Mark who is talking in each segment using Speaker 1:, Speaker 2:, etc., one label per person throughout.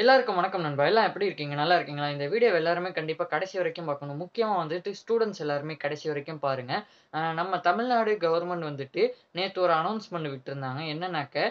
Speaker 1: எல்லாருக்கும் வணக்கம் நண்பா எல்லாம் எப்படி இருக்கீங்க நல்லா இருக்கீங்களா இந்த வீடியோ எல்லாருமே கண்டிப்பாக கடைசி வரைக்கும் பார்க்கணும் முக்கியமாக வந்துட்டு ஸ்டூடெண்ட்ஸ் எல்லாருமே கடைசி வரைக்கும் பாருங்கள் நம்ம தமிழ்நாடு கவர்மெண்ட் வந்துட்டு நேற்று ஒரு அனௌன்ஸ்மெண்ட் விட்டுருந்தாங்க என்னன்னாக்க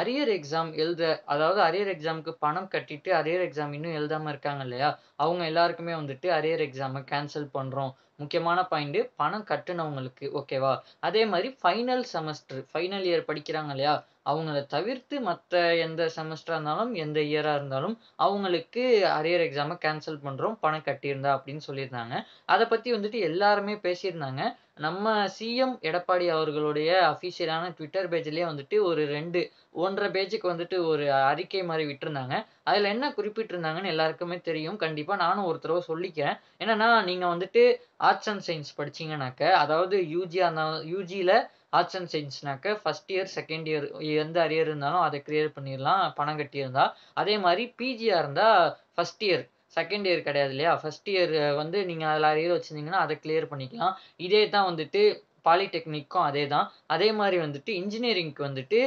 Speaker 1: அரியர் எக்ஸாம் எழுத அதாவது அரியர் எக்ஸாமுக்கு பணம் கட்டிட்டு அரியர் எக்ஸாம் இன்னும் எழுதாமல் இருக்காங்க இல்லையா அவங்க எல்லாருக்குமே வந்துட்டு அரியர் எக்ஸாமை கேன்சல் பண்ணுறோம் முக்கியமான பாயிண்ட்டு பணம் கட்டுனவங்களுக்கு ஓகேவா அதே மாதிரி ஃபைனல் செமஸ்டர் ஃபைனல் இயர் படிக்கிறாங்க இல்லையா அவங்கள தவிர்த்து மற்ற எந்த செமஸ்டராக இருந்தாலும் எந்த இயராக இருந்தாலும் அவங்களுக்கு அரியர் எக்ஸாமை கேன்சல் பண்ணுறோம் பணம் கட்டியிருந்தா அப்படின்னு சொல்லியிருந்தாங்க அதை பற்றி வந்துட்டு எல்லாருமே பேசியிருந்தாங்க நம்ம சிஎம் எடப்பாடி அவர்களுடைய அஃபீஷியலான ட்விட்டர் பேஜ்லேயே வந்துட்டு ஒரு ரெண்டு ஒன்றரை பேஜுக்கு வந்துட்டு ஒரு அறிக்கை மாதிரி விட்டுருந்தாங்க அதில் என்ன குறிப்பிட்டிருந்தாங்கன்னு எல்லாருக்குமே தெரியும் கண்டிப்பாக நானும் ஒரு தடவை சொல்லிக்கிறேன் என்னன்னா நீங்கள் வந்துட்டு ஆர்ட்ஸ் அண்ட் சயின்ஸ் படிச்சிங்கனாக்க அதாவது யூஜியாக இருந்தாலும் யூஜியில் ஆர்ட்ஸ் அண்ட் சயின்ஸ்னாக்க ஃபஸ்ட் இயர் செகண்ட் இயர் எந்த அரியர் இருந்தாலும் அதை கிளியர் பண்ணிடலாம் பணம் கட்டியிருந்தால் அதே மாதிரி பிஜியாக இருந்தால் ஃபஸ்ட் இயர் செகண்ட் இயர் கிடையாது இல்லையா ஃபஸ்ட் இயர் வந்து நீங்கள் அதில் அரியர் வச்சுருந்தீங்கன்னா அதை கிளியர் பண்ணிக்கலாம் இதே தான் வந்துட்டு பாலிடெக்னிக்கும் அதே தான் அதே மாதிரி வந்துட்டு இன்ஜினியரிங்க்கு வந்துட்டு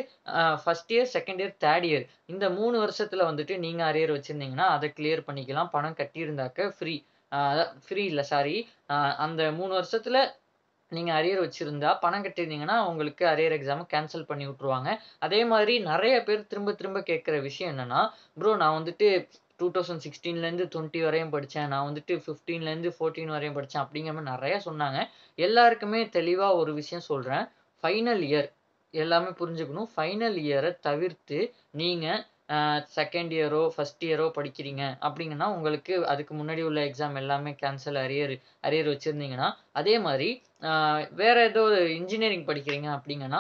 Speaker 1: first year second year third year இந்த மூணு வருஷத்தில் வந்துட்டு நீங்கள் அரியர் வச்சுருந்தீங்கன்னா அதை கிளியர் பண்ணிக்கலாம் பணம் கட்டியிருந்தாக்க ஃப்ரீ ஃப்ரீ இல்லை சாரி அந்த மூணு வருஷத்தில் நீங்கள் அரியர் வச்சுருந்தா பணம் கட்டியிருந்தீங்கன்னா உங்களுக்கு அரியர் எக்ஸாமை கேன்சல் பண்ணி விட்ருவாங்க அதே மாதிரி நிறைய பேர் திரும்ப திரும்ப கேட்குற விஷயம் என்னென்னா ப்ரோ நான் வந்துட்டு டூ தௌசண்ட் சிக்ஸ்டீன்லேருந்து டுவெண்ட்டி வரையும் படித்தேன் நான் வந்துட்டு ஃபிஃப்டீன்லேருந்து ஃபோர்டீன் வரையும் படித்தேன் அப்படிங்கிற மாதிரி நிறையா சொன்னாங்க எல்லாருக்குமே தெளிவாக ஒரு விஷயம் சொல்கிறேன் ஃபைனல் இயர் எல்லாமே புரிஞ்சுக்கணும் ஃபைனல் இயரை தவிர்த்து நீங்கள் செகண்ட் இயரோ ஃபஸ்ட் இயரோ படிக்கிறீங்க அப்படிங்கன்னா உங்களுக்கு அதுக்கு முன்னாடி உள்ள எக்ஸாம் எல்லாமே கேன்சல் அரியர் அரியர் வச்சுருந்தீங்கன்னா அதே மாதிரி வேற ஏதோ இன்ஜினியரிங் படிக்கிறீங்க அப்படிங்கன்னா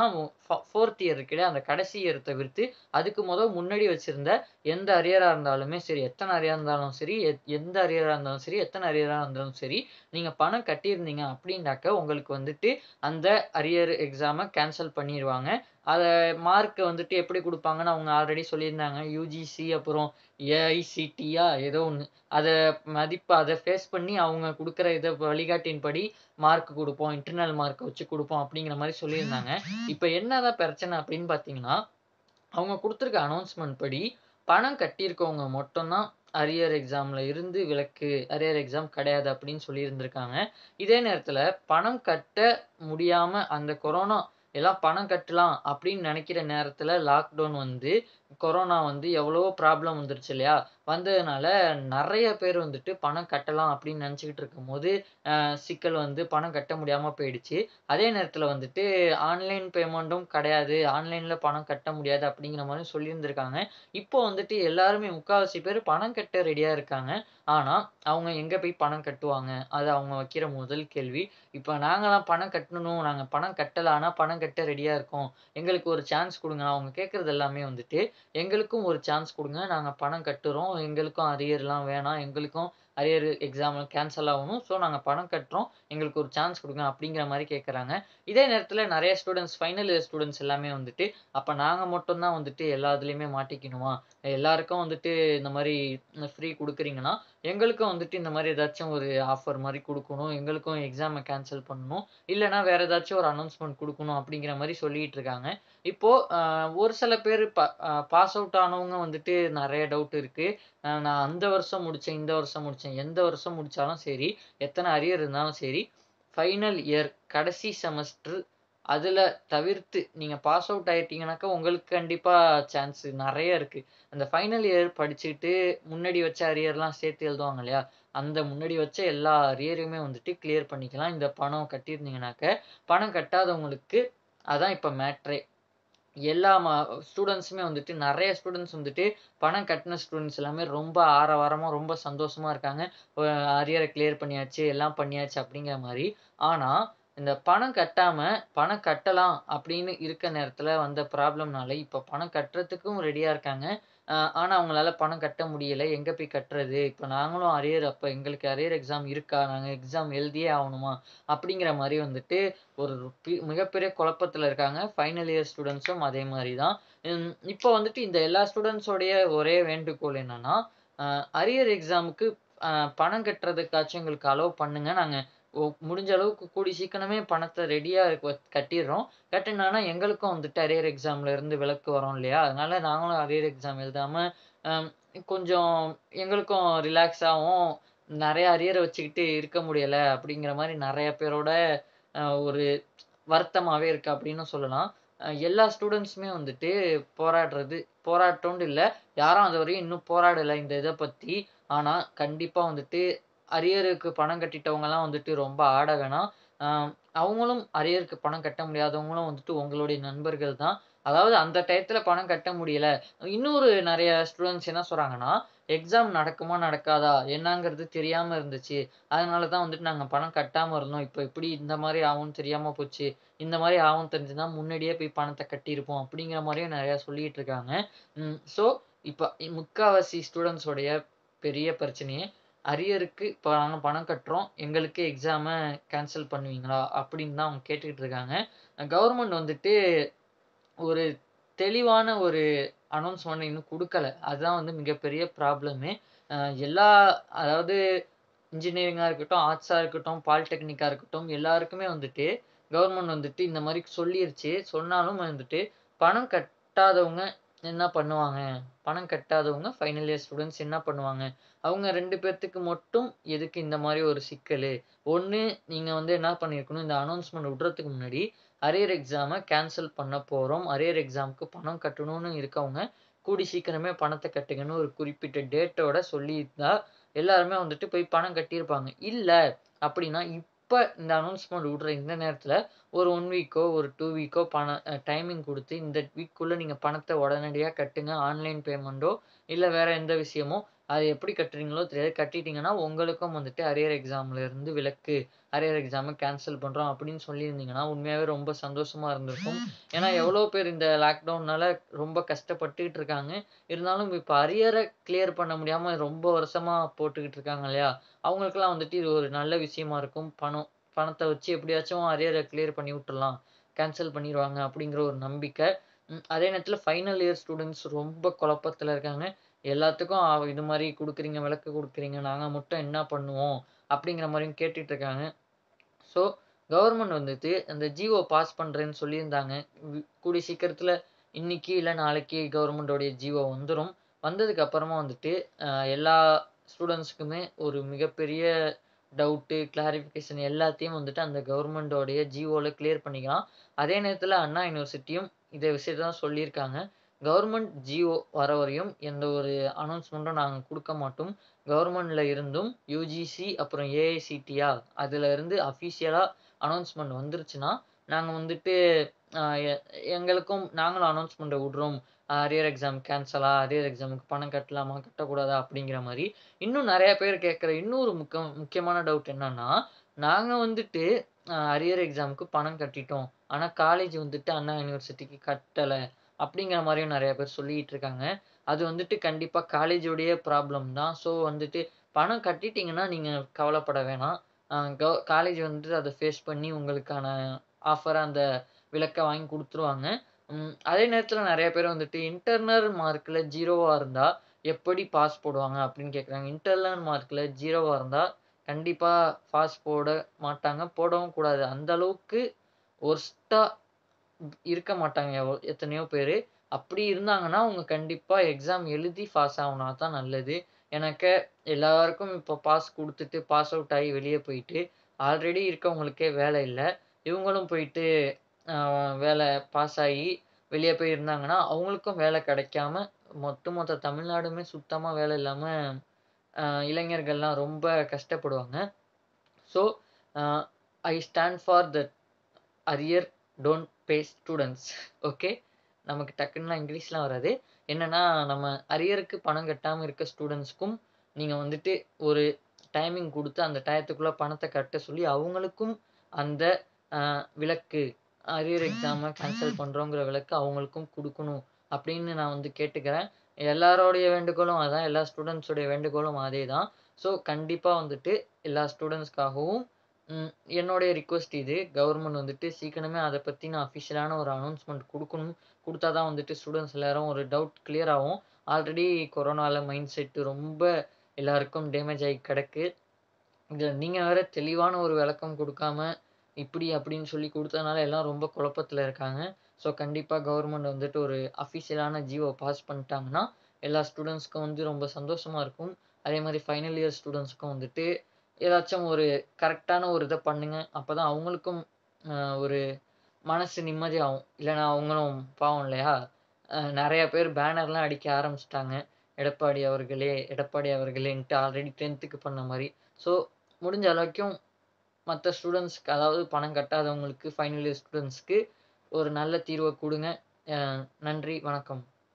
Speaker 1: ஃபோர்த் இயர் இருக்கு அந்த கடைசி இயர் தவிர்த்து அதுக்கு முதல் முன்னாடி வச்சிருந்த எந்த அரியராக இருந்தாலுமே சரி எத்தனை அரியராக இருந்தாலும் சரி எந்த அரியராக இருந்தாலும் சரி எத்தனை அரியராக இருந்தாலும் சரி நீங்கள் பணம் கட்டியிருந்தீங்க அப்படின்னாக்க உங்களுக்கு வந்துட்டு அந்த அரியர் எக்ஸாமை கேன்சல் பண்ணிடுவாங்க அதை மார்க்கை வந்துட்டு எப்படி கொடுப்பாங்கன்னு அவங்க ஆல்ரெடி சொல்லியிருந்தாங்க யூஜிசி அப்புறம் ஏஐசிடியா ஏதோ ஒன்று அதை மதிப்பு அதை ஃபேஸ் பண்ணி அவங்க கொடுக்குற இதை வழிகாட்டின்படி மார்க் கொடுப்போம் இன்டர்னல் மார்க்கை வச்சு கொடுப்போம் அப்படிங்கிற மாதிரி சொல்லியிருந்தாங்க இப்போ என்னதான் பிரச்சனை அப்படின்னு பார்த்தீங்கன்னா அவங்க கொடுத்துருக்க அனௌன்ஸ்மெண்ட் படி பணம் கட்டியிருக்கவங்க மட்டும்தான் அரியர் எக்ஸாமில் இருந்து விலக்கு அரியர் எக்ஸாம் கிடையாது அப்படின்னு சொல்லியிருந்திருக்காங்க இதே நேரத்தில் பணம் கட்ட முடியாமல் அந்த கொரோனா எல்லாம் பணம் கட்டலாம் அப்படின்னு நினைக்கிற நேரத்துல lockdown வந்து கொரோனா வந்து எவ்வளவோ problem வந்துருச்சு இல்லையா வந்ததுனால நிறைய பேர் வந்துட்டு பணம் கட்டலாம் அப்படின்னு நினச்சிக்கிட்டு இருக்கும்போது சிக்கல் வந்து பணம் கட்ட முடியாமல் போயிடுச்சு அதே நேரத்தில் வந்துட்டு ஆன்லைன் பேமெண்ட்டும் கிடையாது ஆன்லைனில் பணம் கட்ட முடியாது அப்படிங்கிற மாதிரி சொல்லியிருந்திருக்காங்க இப்போ வந்துட்டு எல்லாருமே முக்கால்வாசி பேர் பணம் கட்ட ரெடியாக இருக்காங்க ஆனால் அவங்க எங்கே போய் பணம் கட்டுவாங்க அது அவங்க வைக்கிற முதல் கேள்வி இப்போ நாங்களாம் பணம் கட்டணும் நாங்கள் பணம் கட்டலை ஆனால் பணம் கட்ட ரெடியாக இருக்கோம் எங்களுக்கு ஒரு சான்ஸ் கொடுங்க அவங்க கேட்குறது எல்லாமே வந்துட்டு எங்களுக்கும் ஒரு சான்ஸ் கொடுங்க நாங்கள் பணம் கட்டுறோம் எங்களுக்கும் அரியர்லாம் வேணாம் எங்களுக்கும் அரியர் எக்ஸாம் கேன்சல் ஆகணும் ஸோ நாங்கள் பணம் கட்டுறோம் எங்களுக்கு ஒரு சான்ஸ் கொடுங்க அப்படிங்கிற மாதிரி கேட்குறாங்க இதே நேரத்தில் நிறைய ஸ்டூடெண்ட்ஸ் ஃபைனல் இயர் ஸ்டூடெண்ட்ஸ் எல்லாமே வந்துட்டு அப்போ நாங்கள் மட்டும்தான் வந்துட்டு எல்லா இதுலேயுமே மாட்டிக்கணுமா எல்லாருக்கும் வந்துட்டு இந்த மாதிரி ஃப்ரீ கொடுக்குறீங்கன்னா எங்களுக்கும் வந்துட்டு இந்த மாதிரி ஏதாச்சும் ஒரு ஆஃபர் மாதிரி கொடுக்கணும் எங்களுக்கும் எக்ஸாமை கேன்சல் பண்ணணும் இல்லைனா வேறு ஏதாச்சும் ஒரு அனௌன்ஸ்மெண்ட் கொடுக்கணும் அப்படிங்கிற மாதிரி சொல்லிகிட்டு இருக்காங்க இப்போது ஒரு சில பேர் பாஸ் அவுட் ஆனவங்க வந்துட்டு நிறைய டவுட் இருக்குது நான் அந்த வருஷம் முடித்தேன் இந்த வருஷம் முடித்தேன் எந்த வருஷம் முடித்தாலும் சரி எத்தனை அரியர் இருந்தாலும் சரி ஃபைனல் இயர் கடைசி செமஸ்டர் அதில் தவிர்த்து நீங்கள் பாஸ் அவுட் ஆகிட்டீங்கனாக்கா உங்களுக்கு கண்டிப்பாக சான்ஸ் நிறைய இருக்குது அந்த ஃபைனல் இயர் படிச்சுட்டு முன்னாடி வச்ச அரியர்லாம் சேர்த்து எழுதுவாங்க இல்லையா அந்த முன்னாடி வச்ச எல்லா அரியரையுமே வந்துட்டு கிளியர் பண்ணிக்கலாம் இந்த பணம் கட்டியிருந்தீங்கனாக்க பணம் கட்டாதவங்களுக்கு அதான் இப்போ மேட்ரே எல்லா ஸ்டூடெண்ட்ஸுமே வந்துட்டு நிறைய ஸ்டூடெண்ட்ஸ் வந்துட்டு பணம் கட்டின ஸ்டூடெண்ட்ஸ் எல்லாமே ரொம்ப ஆரவாரமாக ரொம்ப சந்தோஷமாக இருக்காங்க அரியரை கிளியர் பண்ணியாச்சு எல்லாம் பண்ணியாச்சு அப்படிங்கிற மாதிரி ஆனால் இந்த பணம் கட்டாமல் பணம் கட்டலாம் அப்படின்னு இருக்க நேரத்தில் வந்த ப்ராப்ளம்னால இப்போ பணம் கட்டுறதுக்கும் ரெடியாக இருக்காங்க ஆனால் அவங்களால பணம் கட்ட முடியலை எங்கே போய் கட்டுறது இப்போ நாங்களும் அரியர் அப்போ எங்களுக்கு அரியர் எக்ஸாம் இருக்கா நாங்கள் எக்ஸாம் எழுதியே ஆகணுமா அப்படிங்கிற மாதிரி வந்துட்டு ஒரு மிகப்பெரிய குழப்பத்தில் இருக்காங்க ஃபைனல் இயர் ஸ்டூடெண்ட்ஸும் அதே மாதிரி தான் இப்போ வந்துட்டு இந்த எல்லா ஸ்டூடெண்ட்ஸோடைய ஒரே வேண்டுகோள் என்னன்னா அரியர் எக்ஸாமுக்கு பணம் கட்டுறதுக்காச்சும் எங்களுக்கு அலோவ் பண்ணுங்க நாங்கள் முடிஞ்ச அளவுக்கு கூடி சீக்கிரமே பணத்தை ரெடியாக கட்டிடுறோம் கட்டினானா எங்களுக்கும் வந்துட்டு அரியர் எக்ஸாம்ல இருந்து விலக்கு வரும் இல்லையா அதனால நாங்களும் அரியர் எக்ஸாம் எழுதாம கொஞ்சம் எங்களுக்கும் ரிலாக்ஸாகவும் நிறைய அரியரை வச்சுக்கிட்டு இருக்க முடியலை அப்படிங்கிற மாதிரி நிறைய பேரோட ஒரு வருத்தமாகவே இருக்கு அப்படின்னு சொல்லலாம் எல்லா ஸ்டூடெண்ட்ஸுமே வந்துட்டு போராடுறது போராட்டம்னு இல்லை யாரும் அது வரையும் இன்னும் போராடலை இந்த இதை பற்றி ஆனால் கண்டிப்பாக வந்துட்டு அரியருக்கு பணம் கட்டிட்டவங்கலாம் வந்துட்டு ரொம்ப ஆட வேணாம் அவங்களும் அரியருக்கு பணம் கட்ட முடியாதவங்களும் வந்துட்டு உங்களுடைய நண்பர்கள் தான் அதாவது அந்த டயத்தில் பணம் கட்ட முடியல இன்னொரு நிறைய ஸ்டூடெண்ட்ஸ் என்ன சொல்கிறாங்கன்னா எக்ஸாம் நடக்குமா நடக்காதா என்னங்கிறது தெரியாமல் இருந்துச்சு அதனால தான் வந்துட்டு நாங்கள் பணம் கட்டாமல் இருந்தோம் இப்போ இப்படி இந்த மாதிரி ஆகும்னு தெரியாமல் போச்சு இந்த மாதிரி ஆகும் தான் முன்னாடியே போய் பணத்தை கட்டியிருப்போம் அப்படிங்கிற மாதிரியும் நிறையா சொல்லிகிட்டு இருக்காங்க ஸோ இப்போ முக்காவாசி ஸ்டூடெண்ட்ஸோடைய பெரிய பிரச்சனையே அரியருக்கு இப்போ நாங்கள் பணம் கட்டுறோம் எங்களுக்கு எக்ஸாமை கேன்சல் பண்ணுவீங்களா அப்படின்னு தான் அவங்க கேட்டுக்கிட்டு இருக்காங்க கவர்மெண்ட் வந்துட்டு ஒரு தெளிவான ஒரு அனௌன்ஸ்மெண்ட் இன்னும் கொடுக்கல அதுதான் வந்து மிகப்பெரிய ப்ராப்ளமே எல்லா அதாவது இன்ஜினியரிங்காக இருக்கட்டும் ஆர்ட்ஸாக இருக்கட்டும் பாலிடெக்னிக்காக இருக்கட்டும் எல்லாருக்குமே வந்துட்டு கவர்மெண்ட் வந்துட்டு இந்த மாதிரி சொல்லிருச்சு சொன்னாலும் வந்துட்டு பணம் கட்டாதவங்க என்ன பண்ணுவாங்க பணம் கட்டாதவங்க ஃபைனல் இயர் ஸ்டூடெண்ட்ஸ் என்ன பண்ணுவாங்க அவங்க ரெண்டு பேர்த்துக்கு மட்டும் எதுக்கு இந்த மாதிரி ஒரு சிக்கல் ஒன்று நீங்கள் வந்து என்ன பண்ணியிருக்கணும் இந்த அனௌன்ஸ்மெண்ட் விடுறதுக்கு முன்னாடி அரியர் எக்ஸாமை கேன்சல் பண்ண போகிறோம் அரியர் எக்ஸாமுக்கு பணம் கட்டணும்னு இருக்கவங்க கூடி சீக்கிரமே பணத்தை கட்டுங்கன்னு ஒரு குறிப்பிட்ட டேட்டோட சொல்லியிருந்தா எல்லாருமே வந்துட்டு போய் பணம் கட்டியிருப்பாங்க இல்லை அப்படின்னா எப்போ இந்த அனௌன்ஸ்மெண்ட் விடுற இந்த நேரத்தில் ஒரு ஒன் வீக்கோ ஒரு டூ வீக்கோ பணம் டைமிங் கொடுத்து இந்த வீக்குள்ளே நீங்கள் பணத்தை உடனடியாக கட்டுங்க ஆன்லைன் பேமெண்ட்டோ இல்லை வேறு எந்த விஷயமோ அது எப்படி கட்டுறீங்களோ தெரியாது கட்டிட்டீங்கன்னா உங்களுக்கும் வந்துட்டு அரியர் எக்ஸாம்லேருந்து விலக்கு அரியர் எக்ஸாமை கேன்சல் பண்ணுறோம் அப்படின்னு சொல்லியிருந்தீங்கன்னா உண்மையாகவே ரொம்ப சந்தோஷமாக இருந்திருக்கும் ஏன்னா எவ்வளோ பேர் இந்த லாக்டவுனால் ரொம்ப கஷ்டப்பட்டுக்கிட்டு இருக்காங்க இருந்தாலும் இப்போ அரியரை கிளியர் பண்ண முடியாமல் ரொம்ப வருஷமாக போட்டுக்கிட்டு இருக்காங்க இல்லையா அவங்களுக்கெல்லாம் வந்துட்டு இது ஒரு நல்ல விஷயமா இருக்கும் பணம் பணத்தை வச்சு எப்படியாச்சும் அரியரை கிளியர் பண்ணி விட்டுடலாம் கேன்சல் பண்ணிடுவாங்க அப்படிங்கிற ஒரு நம்பிக்கை அதே நேரத்தில் ஃபைனல் இயர் ஸ்டூடெண்ட்ஸ் ரொம்ப குழப்பத்தில் இருக்காங்க எல்லாத்துக்கும் இது மாதிரி கொடுக்குறீங்க விளக்கு கொடுக்குறீங்க நாங்கள் மட்டும் என்ன பண்ணுவோம் அப்படிங்கிற மாதிரியும் கேட்டுட்ருக்காங்க இருக்காங்க ஸோ கவர்மெண்ட் வந்துட்டு அந்த ஜிஓ பாஸ் பண்ணுறேன்னு சொல்லியிருந்தாங்க கூடிய சீக்கிரத்தில் இன்னைக்கு இல்லை நாளைக்கு கவர்மெண்ட்டோடைய ஜிஓ வந்துடும் வந்ததுக்கு அப்புறமா வந்துட்டு எல்லா ஸ்டூடெண்ட்ஸுக்குமே ஒரு மிகப்பெரிய டவுட்டு கிளாரிஃபிகேஷன் எல்லாத்தையும் வந்துட்டு அந்த கவர்மெண்ட்டோடைய ஜிஓவில் கிளியர் பண்ணிக்கலாம் அதே நேரத்தில் அண்ணா யூனிவர்சிட்டியும் இதை விஷயத்தான் சொல்லியிருக்காங்க கவர்மெண்ட் ஜிஓ வர வரையும் எந்த ஒரு அனௌன்ஸ்மெண்ட்டும் நாங்கள் கொடுக்க மாட்டோம் கவர்மெண்டில் இருந்தும் யூஜிசி அப்புறம் ஏஐசிடிஆர் அதில் இருந்து அஃபிஷியலாக அனௌன்ஸ்மெண்ட் வந்துருச்சுன்னா நாங்கள் வந்துட்டு எங்களுக்கும் நாங்களும் அனௌன்ஸ்மெண்ட்டை விடுறோம் அரியர் எக்ஸாம் கேன்சலா அரியர் எக்ஸாமுக்கு பணம் கட்டலாமா கட்டக்கூடாதா அப்படிங்கிற மாதிரி இன்னும் நிறைய பேர் கேட்குற இன்னொரு முக்க முக்கியமான டவுட் என்னன்னா நாங்கள் வந்துட்டு அரியர் எக்ஸாமுக்கு பணம் கட்டிட்டோம் ஆனால் காலேஜ் வந்துட்டு அண்ணா யூனிவர்சிட்டிக்கு கட்டலை அப்படிங்கிற மாதிரியும் நிறைய பேர் சொல்லிட்டு இருக்காங்க அது வந்துட்டு கண்டிப்பாக காலேஜோடைய ப்ராப்ளம் தான் ஸோ வந்துட்டு பணம் கட்டிட்டீங்கன்னா நீங்கள் கவலைப்பட வேணாம் காலேஜ் வந்துட்டு அதை ஃபேஸ் பண்ணி உங்களுக்கான ஆஃபரை அந்த விளக்கை வாங்கி கொடுத்துருவாங்க அதே நேரத்தில் நிறைய பேர் வந்துட்டு இன்டர்னல் மார்க்கில் ஜீரோவாக இருந்தால் எப்படி பாஸ் போடுவாங்க அப்படின்னு கேட்குறாங்க இன்டர்னல் மார்க்கில் ஜீரோவாக இருந்தால் கண்டிப்பாக பாஸ் போட மாட்டாங்க போடவும் கூடாது அந்த அளவுக்கு ஒர்ஸ்ட்டாக இருக்க மாட்டாங்க எத்தனையோ பேர் அப்படி இருந்தாங்கன்னா அவங்க கண்டிப்பாக எக்ஸாம் எழுதி பாஸ் ஆகுனா தான் நல்லது எனக்கு எல்லாருக்கும் இப்போ பாஸ் கொடுத்துட்டு பாஸ் அவுட் ஆகி வெளியே போயிட்டு ஆல்ரெடி இருக்கவங்களுக்கே வேலை இல்லை இவங்களும் போயிட்டு வேலை பாஸ் ஆகி வெளியே போய் இருந்தாங்கன்னா அவங்களுக்கும் வேலை கிடைக்காம மொத்த மொத்த தமிழ்நாடுமே சுத்தமாக வேலை இல்லாமல் இளைஞர்கள்லாம் ரொம்ப கஷ்டப்படுவாங்க so I stand for the arrear don't pay students okay நமக்கு டக்குன்னுலாம் இங்கிலீஷ்லாம் வராது என்னென்னா நம்ம அரியருக்கு பணம் கட்டாமல் இருக்க ஸ்டூடெண்ட்ஸ்க்கும் நீங்கள் வந்துட்டு ஒரு டைமிங் கொடுத்து அந்த டயத்துக்குள்ளே பணத்தை கட்ட சொல்லி அவங்களுக்கும் அந்த விளக்கு அரியர் எக்ஸாமை கேன்சல் பண்ணுறோங்கிற விளக்கு அவங்களுக்கும் கொடுக்கணும் அப்படின்னு நான் வந்து கேட்டுக்கிறேன் எல்லாரோடைய வேண்டுகோளும் அதான் எல்லா ஸ்டூடெண்ட்ஸோடைய வேண்டுகோளும் அதே தான் ஸோ கண்டிப்பாக வந்துட்டு எல்லா ஸ்டூடெண்ட்ஸ்க்காகவும் என்னுடைய ரிக்வெஸ்ட் இது கவர்மெண்ட் வந்துட்டு சீக்கிரமே அதை நான் அஃபிஷியலான ஒரு அனௌன்ஸ்மெண்ட் கொடுக்கணும் கொடுத்தா தான் வந்துட்டு ஸ்டூடெண்ட்ஸ் எல்லாரும் ஒரு டவுட் கிளியர் ஆகும் ஆல்ரெடி கொரோனாவில் மைண்ட் செட்டு ரொம்ப எல்லாருக்கும் டேமேஜ் ஆகி கிடக்கு இதில் நீங்கள் வேறு தெளிவான ஒரு விளக்கம் கொடுக்காம இப்படி அப்படின்னு சொல்லி கொடுத்ததுனால எல்லாம் ரொம்ப குழப்பத்தில் இருக்காங்க ஸோ கண்டிப்பாக கவர்மெண்ட் வந்துட்டு ஒரு அஃபிஷியலான ஜீவோ பாஸ் பண்ணிட்டாங்கன்னா எல்லா ஸ்டூடெண்ட்ஸ்க்கும் வந்து ரொம்ப சந்தோஷமாக இருக்கும் அதே மாதிரி ஃபைனல் இயர் ஸ்டூடெண்ட்ஸ்க்கும் வந்துட்டு ஏதாச்சும் ஒரு கரெக்டான ஒரு இதை பண்ணுங்க அப்போ தான் அவங்களுக்கும் ஒரு மனசு நிம்மதியாகும் இல்லைனா அவங்களும் பாவம் இல்லையா நிறைய பேர் பேனர்லாம் அடிக்க ஆரம்பிச்சிட்டாங்க எடப்பாடி அவர்களே எடப்பாடி அவர்களேன்ட்டு ஆல்ரெடி டென்த்துக்கு பண்ண மாதிரி ஸோ முடிஞ்ச அளவுக்கும் மற்ற ஸ்டூடெண்ட்ஸ்க்கு அதாவது பணம் கட்டாதவங்களுக்கு ஃபைனல் இயர் ஸ்டூடெண்ட்ஸ்க்கு ஒரு நல்ல தீர்வை கொடுங்க நன்றி வணக்கம்